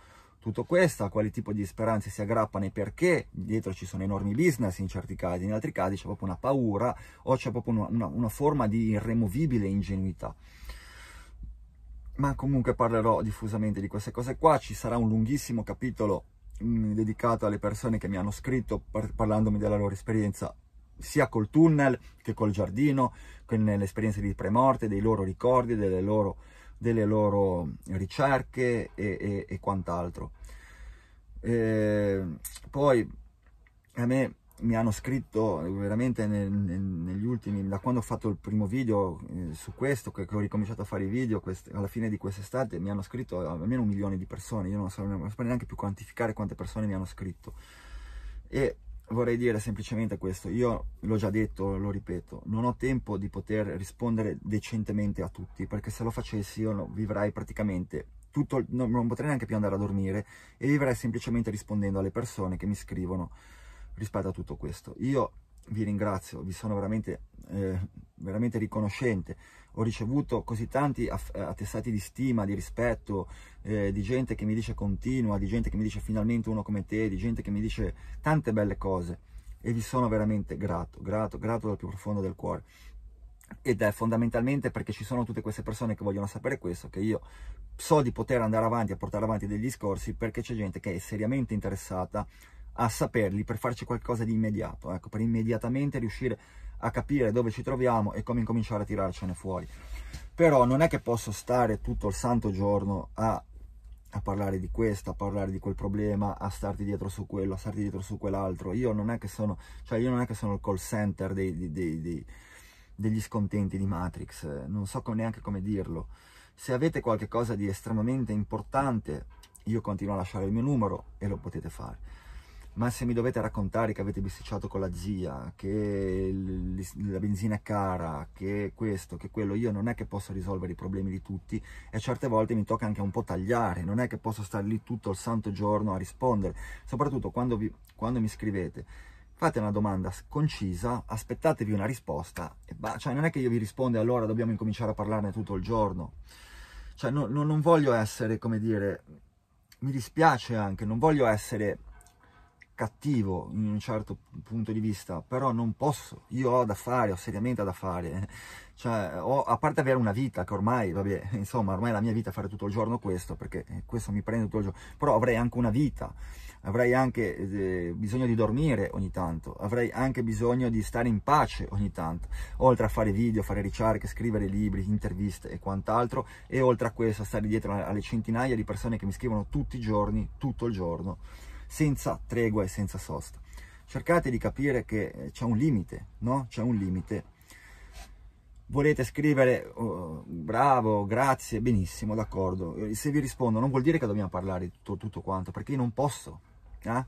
tutto questo, a quali tipo di speranze si aggrappano e perché, dietro ci sono enormi business in certi casi, in altri casi c'è proprio una paura o c'è proprio una, una, una forma di irremovibile ingenuità ma comunque parlerò diffusamente di queste cose qua, ci sarà un lunghissimo capitolo mh, mm, dedicato alle persone che mi hanno scritto par- parlandomi della loro esperienza sia col tunnel che col giardino, con l'esperienza di premorte, dei loro ricordi, delle loro delle loro ricerche e, e, e quant'altro. poi a me mi hanno scritto veramente nel, nel, negli ultimi, da quando ho fatto il primo video eh, su questo, che, che, ho ricominciato a fare i video quest, alla fine di quest'estate, mi hanno scritto almeno un milione di persone, io non so, non so neanche più quantificare quante persone mi hanno scritto. E vorrei dire semplicemente questo, io l'ho già detto, lo ripeto, non ho tempo di poter rispondere decentemente a tutti, perché se lo facessi io vivrei praticamente tutto, non, non potrei neanche più andare a dormire e vivrei semplicemente rispondendo alle persone che mi scrivono rispetto a tutto questo. Io vi ringrazio, vi sono veramente, eh, veramente riconoscente. Ho ricevuto così tanti eh, attestati di stima, di rispetto, eh, di gente che mi dice continua, di gente che mi dice finalmente uno come te, di gente che mi dice tante belle cose e vi sono veramente grato, grato, grato dal più profondo del cuore. Ed è fondamentalmente perché ci sono tutte queste persone che vogliono sapere questo, che io so di poter andare avanti a portare avanti dei discorsi perché c'è gente che è seriamente interessata a saperli per farci qualcosa di immediato, ecco, per immediatamente riuscire a capire dove ci troviamo e come incominciare a tirarcene fuori. Però non è che posso stare tutto il santo giorno a, a parlare di questo, a parlare di quel problema, a starti dietro su quello, a starti dietro su quell'altro. Io non è che sono, cioè io non è che sono il call center dei, dei, dei, degli scontenti di Matrix, eh, non so neanche come dirlo. Se avete qualcosa di estremamente importante, io continuo a lasciare il mio numero e lo potete fare ma se mi dovete raccontare che avete bisticciato con la zia, che la benzina è cara, che questo, che quello, io non è che posso risolvere i problemi di tutti e certe volte mi tocca anche un po' tagliare, non è che posso stare lì tutto il santo giorno a rispondere, soprattutto quando, vi, quando mi scrivete. Fate una domanda concisa, aspettatevi una risposta, e bah, cioè non è che io vi rispondo e allora dobbiamo incominciare a parlarne tutto il giorno. Cioè no, no, non voglio essere, come dire, mi dispiace anche, non voglio essere cattivo in un certo punto di vista, però non posso, io ho da fare, ho seriamente da fare, eh. cioè, ho, a parte avere una vita che ormai, vabbè, insomma, ormai la mia vita è fare tutto il giorno questo, perché eh, questo mi prende tutto il giorno, però avrei anche una vita, avrei anche eh, bisogno di dormire ogni tanto, avrei anche bisogno di stare in pace ogni tanto, oltre a fare video, fare ricerche, scrivere libri, interviste e quant'altro, e oltre a questo stare dietro alle centinaia di persone che mi scrivono tutti i giorni, tutto il giorno senza tregua e senza sosta. Cercate di capire che eh, c'è un limite, no? C'è un limite. Volete scrivere oh, bravo, grazie, benissimo, d'accordo. Se vi rispondo non vuol dire che dobbiamo parlare tutto, tutto quanto, perché io non posso. Eh?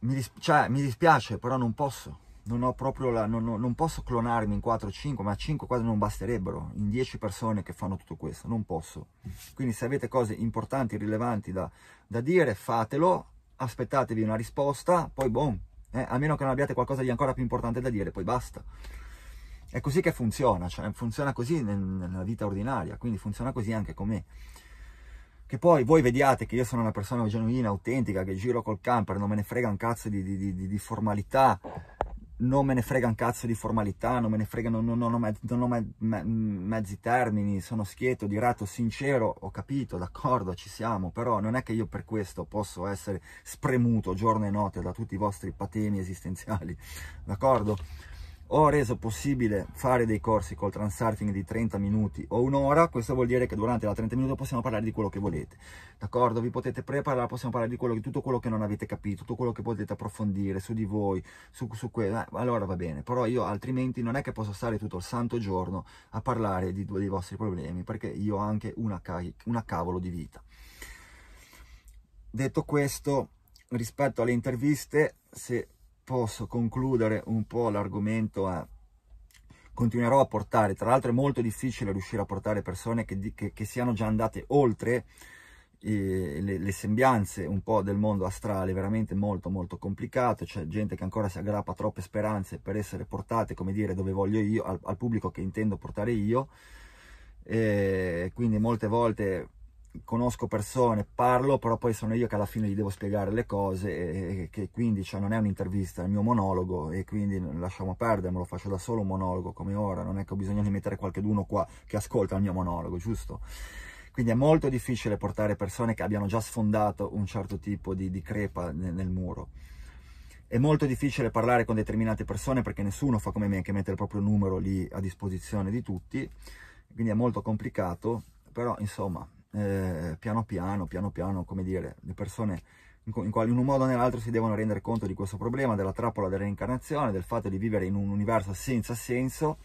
Mi, dis- cioè, mi dispiace, però non posso non ho proprio la, non, non posso clonarmi in 4 o 5, ma 5 quasi non basterebbero in 10 persone che fanno tutto questo, non posso. Quindi se avete cose importanti, rilevanti da, da dire, fatelo, aspettatevi una risposta, poi boom, eh, a meno che non abbiate qualcosa di ancora più importante da dire, poi basta. È così che funziona, cioè funziona così nel, nella vita ordinaria, quindi funziona così anche con me che poi voi vediate che io sono una persona genuina, autentica, che giro col camper, non me ne frega un cazzo di, di, di, di formalità, non me ne frega un cazzo di formalità, non me ne frega, non, non, non ho, mezzi, non ho me, me, mezzi termini, sono schieto, diretto, sincero, ho capito, d'accordo, ci siamo, però non è che io per questo posso essere spremuto giorno e notte da tutti i vostri patemi esistenziali, d'accordo? ho reso possibile fare dei corsi col transarting di 30 minuti o un'ora, questo vuol dire che durante la 30 minuti possiamo parlare di quello che volete, d'accordo? Vi potete preparare, possiamo parlare di, quello, tutto quello che non avete capito, tutto quello che potete approfondire su di voi, su, su quello, eh, allora va bene, però io altrimenti non è che posso stare tutto il santo giorno a parlare di dei vostri problemi, perché io ho anche una, ca una cavolo di vita. Detto questo, rispetto alle interviste, se posso concludere un po' l'argomento a continuerò a portare, tra l'altro è molto difficile riuscire a portare persone che, che, che siano già andate oltre eh, le, le, sembianze un po' del mondo astrale, veramente molto molto complicato, c'è gente che ancora si aggrappa a troppe speranze per essere portate, come dire, dove voglio io, al, al pubblico che intendo portare io, e quindi molte volte conosco persone, parlo, però poi sono io che alla fine gli devo spiegare le cose e, e che quindi cioè, non è un'intervista, è il mio monologo e quindi lasciamo perdere, me lo faccio da solo un monologo come ora, non è che ho bisogno di mettere qualcuno qua che ascolta il mio monologo, giusto? Quindi è molto difficile portare persone che abbiano già sfondato un certo tipo di, di crepa nel, nel muro. È molto difficile parlare con determinate persone perché nessuno fa come me che mette il proprio numero lì a disposizione di tutti, quindi è molto complicato, però insomma eh, piano piano, piano piano, come dire, le persone in, in, in un modo o nell'altro si devono rendere conto di questo problema, della trappola della reincarnazione, del fatto di vivere in un universo senza senso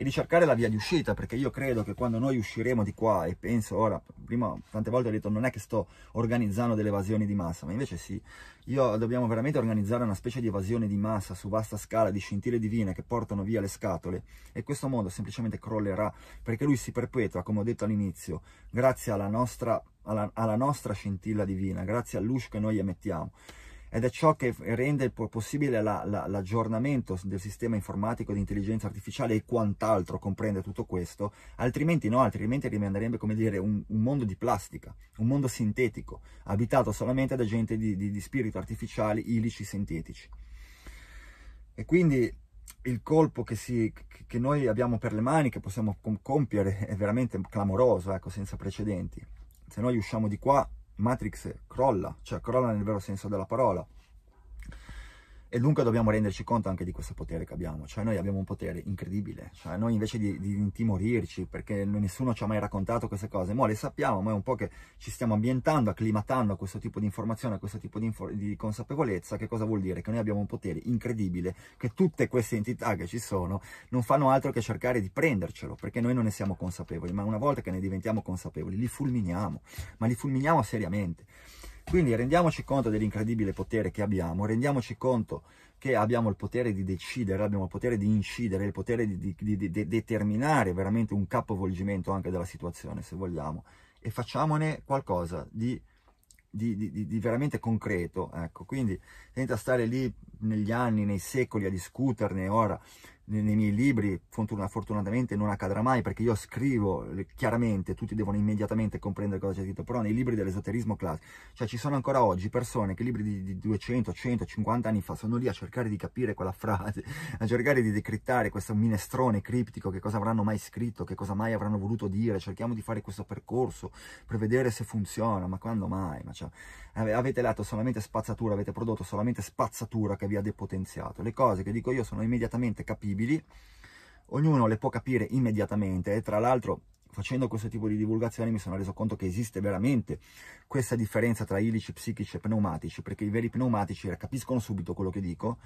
e di cercare la via di uscita, perché io credo che quando noi usciremo di qua, e penso ora, prima tante volte ho detto non è che sto organizzando delle evasioni di massa, ma invece sì, io dobbiamo veramente organizzare una specie di evasione di massa su vasta scala di scintille divine che portano via le scatole e questo mondo semplicemente crollerà, perché lui si perpetua, come ho detto all'inizio, grazie alla nostra, alla, alla nostra scintilla divina, grazie all'uscio che noi emettiamo ed è ciò che rende possibile la, la, l'aggiornamento del sistema informatico di intelligenza artificiale e quant'altro comprende tutto questo, altrimenti no, altrimenti rimarrebbe come dire un, un, mondo di plastica, un mondo sintetico, abitato solamente da gente di, di, di spirito artificiali, ilici, sintetici. E quindi il colpo che, si, che, noi abbiamo per le mani, che possiamo compiere, è veramente clamoroso, ecco, senza precedenti. Se noi usciamo di qua Matrix crolla, cioè crolla nel vero senso della parola. E dunque dobbiamo renderci conto anche di questo potere che abbiamo, cioè noi abbiamo un potere incredibile, cioè noi invece di, di intimorirci, perché nessuno ci ha mai raccontato queste cose, ma le sappiamo, ma è un po' che ci stiamo ambientando, acclimatando a questo tipo di informazione, a questo tipo di, infor- di consapevolezza, che cosa vuol dire? Che noi abbiamo un potere incredibile, che tutte queste entità che ci sono non fanno altro che cercare di prendercelo, perché noi non ne siamo consapevoli, ma una volta che ne diventiamo consapevoli, li fulminiamo, ma li fulminiamo seriamente. Quindi rendiamoci conto dell'incredibile potere che abbiamo, rendiamoci conto che abbiamo il potere di decidere, abbiamo il potere di incidere, il potere di, di, di, di determinare veramente un capovolgimento anche della situazione, se vogliamo, e facciamone qualcosa di, veramente concreto. Ecco, quindi senza stare lì negli anni, nei secoli a discuterne ora nei miei libri, fortunatamente non accadrà mai perché io scrivo chiaramente, tutti devono immediatamente comprendere cosa c'è scritto, però nei libri dell'esoterismo classico, cioè ci sono ancora oggi persone che libri di, di 200, 100, 50 anni fa sono lì a cercare di capire quella frase, a cercare di decrittare questo minestrone criptico, che cosa avranno mai scritto, che cosa mai avranno voluto dire, cerchiamo di fare questo percorso per vedere se funziona, ma quando mai? Ma cioè, avete letto solamente spazzatura, avete prodotto solamente spazzatura che vi ha depotenziato, le cose che dico io sono immediatamente capibili disponibili, ognuno le può capire immediatamente e tra l'altro facendo questo tipo di divulgazione mi sono reso conto che esiste veramente questa differenza tra ilici psichici e pneumatici, perché i veri pneumatici capiscono subito quello che dico,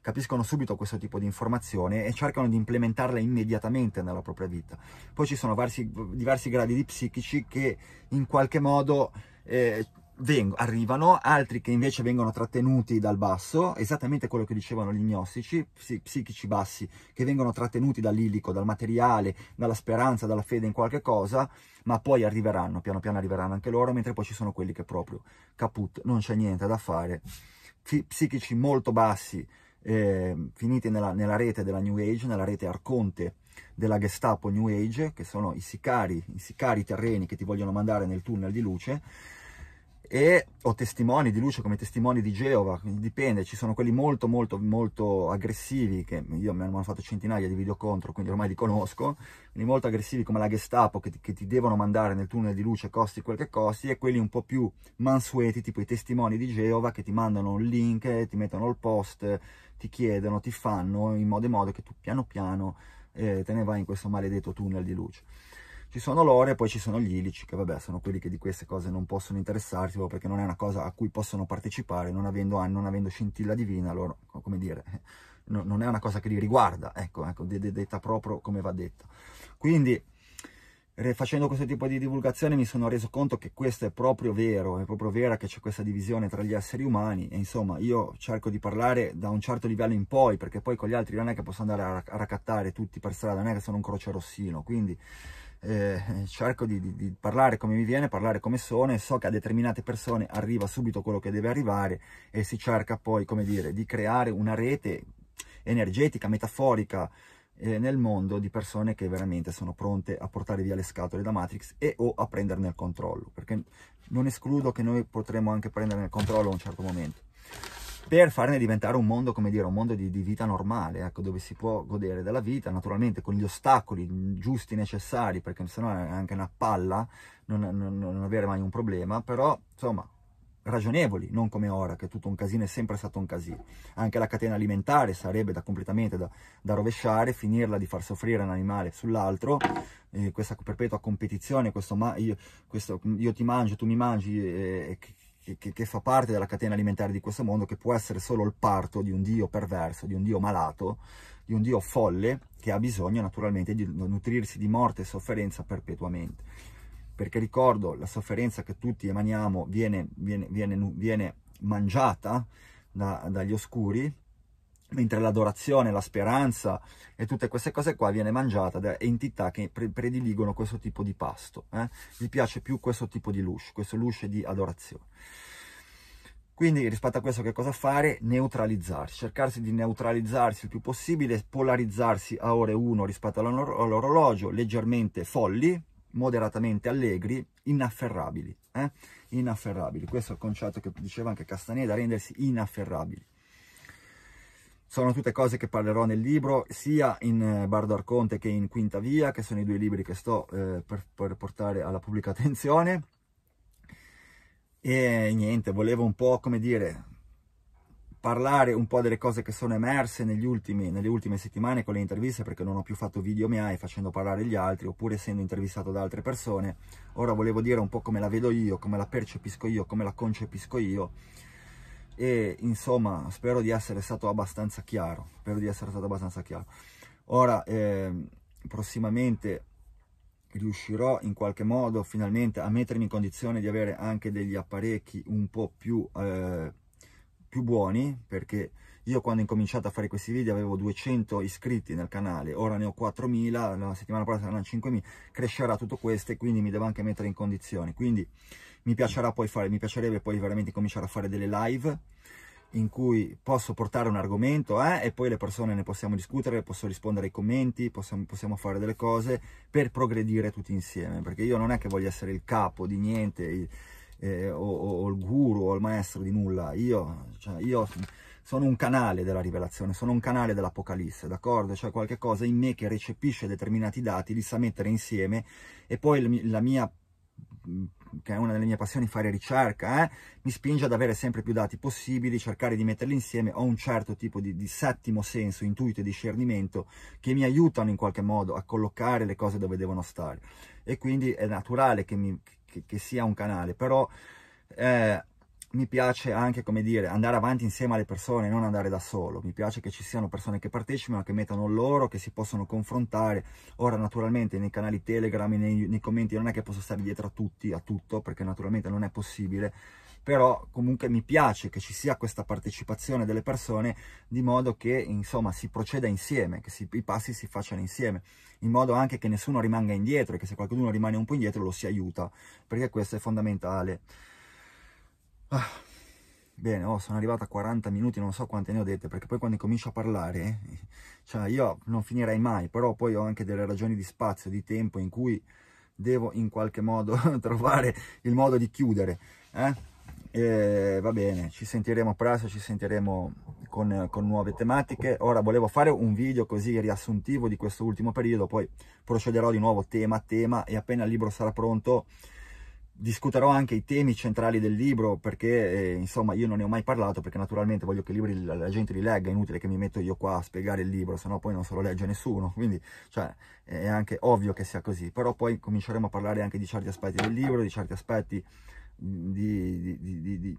capiscono subito questo tipo di informazione e cercano di implementarla immediatamente nella propria vita. Poi ci sono diversi, diversi gradi di psichici che in qualche modo eh, Vengo, arrivano, altri che invece vengono trattenuti dal basso, esattamente quello che dicevano gli gnostici, psi, psichici bassi, che vengono trattenuti dall'illico, dal materiale, dalla speranza, dalla fede in qualche cosa, ma poi arriveranno, piano piano arriveranno anche loro, mentre poi ci sono quelli che proprio, caput, non c'è niente da fare, psichici molto bassi, eh, finiti nella, nella rete della New Age, nella rete Arconte, della Gestapo New Age, che sono i sicari, i sicari terreni che ti vogliono mandare nel tunnel di luce, e ho testimoni di luce come testimoni di Geova, dipende, ci sono quelli molto molto molto aggressivi che io mi hanno fatto centinaia di video contro, quindi ormai li conosco, quelli molto aggressivi come la Gestapo che ti, che ti devono mandare nel tunnel di luce costi quel che costi e quelli un po' più mansueti tipo i testimoni di Geova che ti mandano il link, ti mettono il post, ti chiedono, ti fanno in modo e modo che tu piano piano eh, te ne vai in questo maledetto tunnel di luce. Ci sono loro e poi ci sono gli ilici, che vabbè sono quelli che di queste cose non possono interessarsi, perché non è una cosa a cui possono partecipare, non avendo, non avendo scintilla divina, loro, come dire, non è una cosa che li riguarda, ecco, ecco, detta proprio come va detta. Quindi facendo questo tipo di divulgazione mi sono reso conto che questo è proprio vero, è proprio vera che c'è questa divisione tra gli esseri umani e insomma io cerco di parlare da un certo livello in poi perché poi con gli altri non è che posso andare a raccattare tutti per strada, non è che sono un croce rossino, quindi eh, cerco di, di, di, parlare come mi viene, parlare come sono e so che a determinate persone arriva subito quello che deve arrivare e si cerca poi, come dire, di creare una rete energetica, metaforica eh, nel mondo di persone che veramente sono pronte a portare via le scatole da Matrix e o a prenderne il controllo, perché non escludo che noi potremmo anche prenderne il controllo a un certo momento per farne diventare un mondo, come dire, un mondo di, di vita normale, ecco, dove si può godere della vita, naturalmente con gli ostacoli giusti, necessari, perché sennò è anche una palla non, non, non avere mai un problema, però insomma ragionevoli, non come ora, che tutto un casino è sempre stato un casino. Anche la catena alimentare sarebbe da completamente da, da rovesciare, finirla di far soffrire un animale sull'altro, eh, questa perpetua competizione, questo ma, io, questo, io, ti mangio, tu mi mangi, eh, che, che, che, fa parte della catena alimentare di questo mondo, che può essere solo il parto di un Dio perverso, di un Dio malato, di un Dio folle, che ha bisogno naturalmente di nutrirsi di morte e sofferenza perpetuamente. Perché ricordo, la sofferenza che tutti emaniamo viene, viene, viene, viene mangiata da, dagli oscuri, mentre l'adorazione, la speranza e tutte queste cose qua viene mangiata da entità che pre- prediligono questo tipo di pasto. Eh? Gli piace più questo tipo di lush, questo lush di adorazione. Quindi rispetto a questo che cosa fare? Neutralizzarsi, cercarsi di neutralizzarsi il più possibile, polarizzarsi a ore 1 rispetto all'orologio, leggermente folli, moderatamente allegri, inafferrabili. Eh? Inafferrabili, questo è il concetto che diceva anche Castaneda, rendersi inafferrabili sono tutte cose che parlerò nel libro, sia in eh, Bardo Arconte che in Quinta Via, che sono i due libri che sto eh, per, per, portare alla pubblica attenzione. E niente, volevo un po', come dire, parlare un po' delle cose che sono emerse ultimi, nelle ultime settimane con le interviste, perché non ho più fatto video miei facendo parlare gli altri, oppure essendo intervistato da altre persone. Ora volevo dire un po' come la vedo io, come la percepisco io, come la concepisco io, e insomma spero di essere stato abbastanza chiaro spero di essere stato abbastanza chiaro ora eh, prossimamente riuscirò in qualche modo finalmente a mettermi in condizione di avere anche degli apparecchi un po' più, eh, più buoni perché io quando ho incominciato a fare questi video avevo 200 iscritti nel canale ora ne ho 4000 la settimana prossima saranno 5000 crescerà tutto questo e quindi mi devo anche mettere in condizione quindi mi piacerà poi fare, mi piacerebbe poi veramente cominciare a fare delle live in cui posso portare un argomento eh, e poi le persone ne possiamo discutere, posso rispondere ai commenti, possiamo, possiamo, fare delle cose per progredire tutti insieme, perché io non è che voglio essere il capo di niente il, eh, o, o, il guru o il maestro di nulla, io, cioè, io sono un canale della rivelazione, sono un canale dell'Apocalisse, d'accordo? Cioè qualche cosa in me che recepisce determinati dati, li sa mettere insieme e poi la mia che è una delle mie passioni, fare ricerca, eh, mi spinge ad avere sempre più dati possibili, cercare di metterli insieme, ho un certo tipo di, di settimo senso, intuito e discernimento che mi aiutano in qualche modo a collocare le cose dove devono stare e quindi è naturale che, mi, che, che sia un canale, però eh, mi piace anche, come dire, andare avanti insieme alle persone, non andare da solo. Mi piace che ci siano persone che partecipano, che mettano loro, che si possono confrontare. Ora, naturalmente, nei canali Telegram, nei, nei commenti, non è che posso stare dietro a tutti, a tutto, perché naturalmente non è possibile. Però comunque mi piace che ci sia questa partecipazione delle persone di modo che insomma si proceda insieme, che si, i passi si facciano insieme, in modo anche che nessuno rimanga indietro e che se qualcuno rimane un po' indietro lo si aiuta, perché questo è fondamentale. Ah, bene, oh, sono arrivato a 40 minuti, non so quante ne ho dette, perché poi quando comincio a parlare, eh, cioè io non finirei mai, però poi ho anche delle ragioni di spazio, di tempo, in cui devo in qualche modo trovare il modo di chiudere. Eh? E va bene, ci sentiremo presto, ci sentiremo con, con, nuove tematiche. Ora volevo fare un video così riassuntivo di questo ultimo periodo, poi procederò di nuovo tema a tema e appena il libro sarà pronto discuterò anche i temi centrali del libro perché eh, insomma io non ne ho mai parlato perché naturalmente voglio che i libri la, la gente li legga, è inutile che mi metto io qua a spiegare il libro, sennò poi non se lo legge nessuno, quindi cioè, è anche ovvio che sia così, però poi cominceremo a parlare anche di certi aspetti del libro, di certi aspetti mm, di, di, di,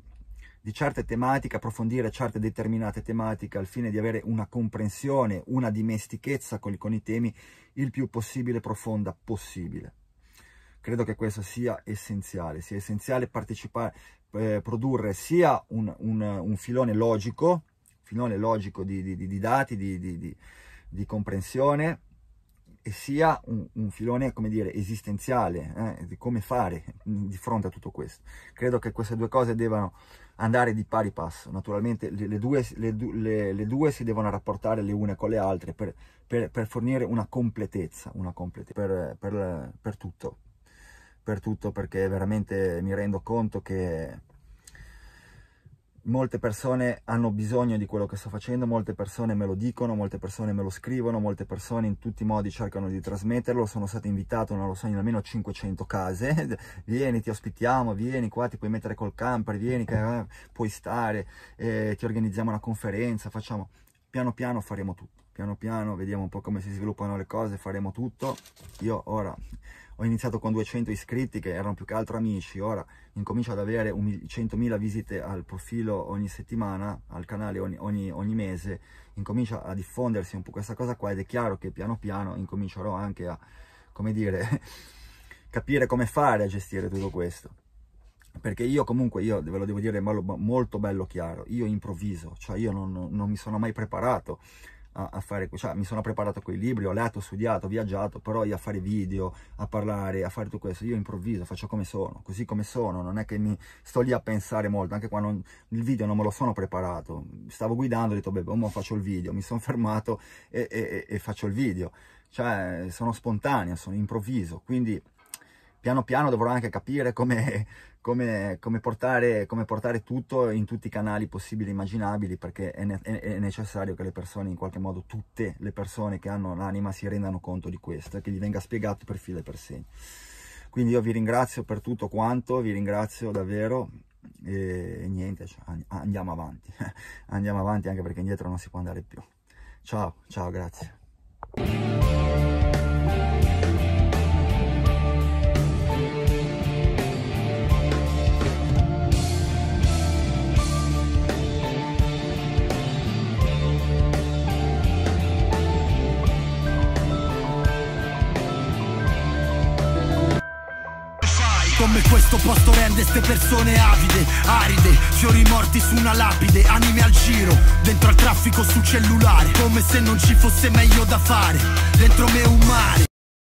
di certe tematiche, approfondire certe determinate tematiche al fine di avere una comprensione, una dimestichezza con, con i temi il più possibile profonda possibile credo che questo sia essenziale, sia essenziale partecipare, eh, produrre sia un, un, un, filone logico, filone logico di, di, di dati, di, di, comprensione, e sia un, un filone, come dire, esistenziale, eh, di come fare di fronte a tutto questo. Credo che queste due cose debbano andare di pari passo. Naturalmente le, le, due, le, le, due, si devono rapportare le une con le altre per, per, per fornire una completezza, una completezza per, per tutto per tutto perché veramente mi rendo conto che molte persone hanno bisogno di quello che sto facendo, molte persone me lo dicono, molte persone me lo scrivono, molte persone in tutti i modi cercano di trasmetterlo, sono stato invitato, non lo so, in almeno 500 case, vieni, ti ospitiamo, vieni qua, ti puoi mettere col camper, vieni, che, eh, puoi stare, eh, ti organizziamo una conferenza, facciamo, piano piano faremo tutto, piano piano vediamo un po' come si sviluppano le cose, faremo tutto, io ora ho iniziato con 200 iscritti che erano più che altro amici, ora incomincio ad avere 100.000 visite al profilo ogni settimana, al canale ogni, ogni, ogni, mese, incomincia a diffondersi un po' questa cosa qua ed è chiaro che piano piano incomincerò anche a, come dire, capire come fare a gestire tutto questo. Perché io comunque, io ve lo devo dire molto bello chiaro, io improvviso, cioè io non, non mi sono mai preparato a, a fare, cioè mi sono preparato quei libri, ho letto, studiato, viaggiato, però io a fare video, a parlare, a fare tutto questo, io improvviso, faccio come sono, così come sono, non è che mi sto lì a pensare molto, anche quando il video non me lo sono preparato, stavo guidando, ho detto beh, ora faccio il video, mi sono fermato e, e, e faccio il video, cioè sono spontaneo, sono improvviso, quindi piano piano dovrò anche capire come come, come, portare, come, portare, tutto in tutti i canali possibili e immaginabili perché è, ne è, necessario che le persone, in qualche modo tutte le persone che hanno l'anima si rendano conto di questo e che gli venga spiegato per filo e per segno. Quindi io vi ringrazio per tutto quanto, vi ringrazio davvero e, niente, cioè, andiamo avanti, andiamo avanti anche perché indietro non si può andare più. Ciao, ciao, grazie. questo posto rende ste persone avide, aride Fiori morti su una lapide, anime al giro Dentro al traffico sul cellulare Come se non ci fosse meglio da fare Dentro me un mare